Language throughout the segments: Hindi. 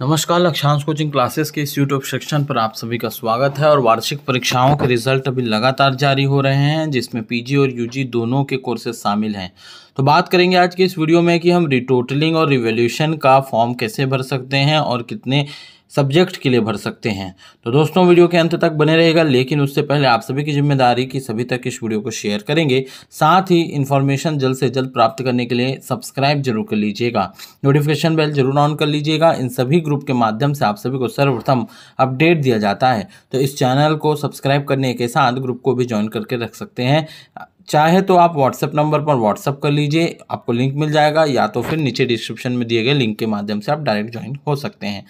नमस्कार लक्ष्यांश कोचिंग क्लासेस के इस यूट्यूब सेक्शन पर आप सभी का स्वागत है और वार्षिक परीक्षाओं के रिजल्ट अभी लगातार जारी हो रहे हैं जिसमें पीजी और यूजी दोनों के कोर्सेज शामिल हैं तो बात करेंगे आज के इस वीडियो में कि हम रिटोटलिंग और रिवोल्यूशन का फॉर्म कैसे भर सकते हैं और कितने सब्जेक्ट के लिए भर सकते हैं तो दोस्तों वीडियो के अंत तक बने रहेगा लेकिन उससे पहले आप सभी की जिम्मेदारी कि सभी तक इस वीडियो को शेयर करेंगे साथ ही इन्फॉर्मेशन जल्द से जल्द प्राप्त करने के लिए सब्सक्राइब जरूर कर लीजिएगा नोटिफिकेशन बेल जरूर ऑन कर लीजिएगा इन सभी ग्रुप के माध्यम से आप सभी को सर्वप्रथम अपडेट दिया जाता है तो इस चैनल को सब्सक्राइब करने के साथ ग्रुप को भी ज्वाइन करके रख सकते हैं चाहे तो आप व्हाट्सएप नंबर पर व्हाट्सअप कर लीजिए आपको लिंक मिल जाएगा या तो फिर नीचे डिस्क्रिप्शन में दिए गए लिंक के माध्यम से आप डायरेक्ट ज्वाइन हो सकते हैं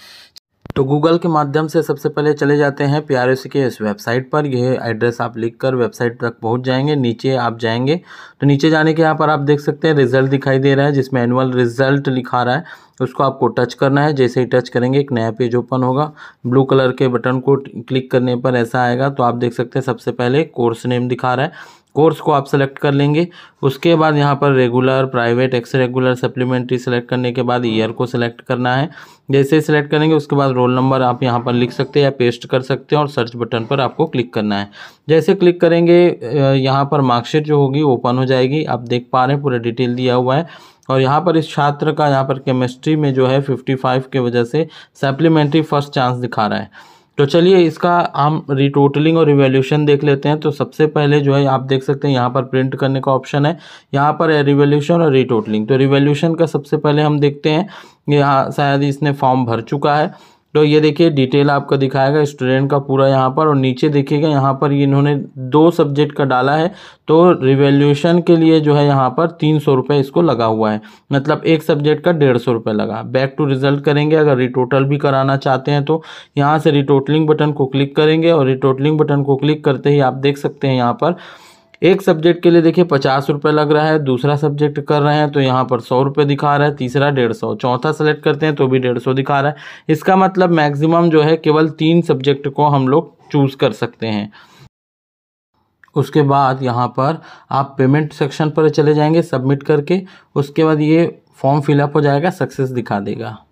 तो गूगल के माध्यम से सबसे पहले चले जाते हैं पी आर के इस वेबसाइट पर यह एड्रेस आप लिख कर वेबसाइट तक पहुंच जाएंगे नीचे आप जाएंगे तो नीचे जाने के यहाँ पर आप देख सकते हैं रिजल्ट दिखाई दे रहा है जिसमें एनुअल रिजल्ट लिखा रहा है उसको आपको टच करना है जैसे ही टच करेंगे एक नया पेज ओपन होगा ब्लू कलर के बटन को क्लिक करने पर ऐसा आएगा तो आप देख सकते हैं सबसे पहले कोर्स नेम दिखा रहा है कोर्स को आप सेलेक्ट कर लेंगे उसके बाद यहाँ पर regular private ex regular supplementary select करने के बाद ईयर को सेलेक्ट करना है जैसे ही सिलेक्ट करेंगे उसके बाद रोल नंबर आप यहाँ पर लिख सकते हैं या पेस्ट कर सकते हैं और सर्च बटन पर आपको क्लिक करना है जैसे क्लिक करेंगे यहाँ पर मार्कशीट जो होगी ओपन हो जाएगी आप देख पा रहे हैं पूरा डिटेल दिया हुआ है और यहाँ पर इस छात्र का यहाँ पर केमिस्ट्री में जो है फिफ्टी के वजह से सप्लीमेंट्री फर्स्ट चांस दिखा रहा है तो चलिए इसका हम रिटोटलिंग और रिवोल्यूशन देख लेते हैं तो सबसे पहले जो है आप देख सकते हैं यहाँ पर प्रिंट करने का ऑप्शन है यहाँ पर है रिवोल्यूशन और रिटोटलिंग तो रिवोल्यूशन का सबसे पहले हम देखते हैं यहाँ शायद इसने फॉर्म भर चुका है तो ये देखिए डिटेल आपका दिखाएगा स्टूडेंट का पूरा यहाँ पर और नीचे देखिएगा यहाँ पर इन्होंने दो सब्जेक्ट का डाला है तो रिवेल्यूशन के लिए जो है यहाँ पर तीन सौ रुपये इसको लगा हुआ है मतलब एक सब्जेक्ट का डेढ़ सौ रुपये लगा बैक टू रिजल्ट करेंगे अगर रिटोटल भी कराना चाहते हैं तो यहाँ से रिटोटलिंग बटन को क्लिक करेंगे और रिटोटलिंग बटन को क्लिक करते ही आप देख सकते हैं यहाँ पर एक सब्जेक्ट के लिए देखिए पचास रुपये लग रहा है दूसरा सब्जेक्ट कर रहे हैं तो यहाँ पर सौ रुपये दिखा रहा है तीसरा डेढ़ सौ चौथा सेलेक्ट करते हैं तो भी डेढ़ सौ दिखा रहा है इसका मतलब मैक्सिमम जो है केवल तीन सब्जेक्ट को हम लोग चूज़ कर सकते हैं उसके बाद यहाँ पर आप पेमेंट सेक्शन पर चले जाएंगे सबमिट करके उसके बाद ये फॉर्म फिलअप हो जाएगा सक्सेस दिखा देगा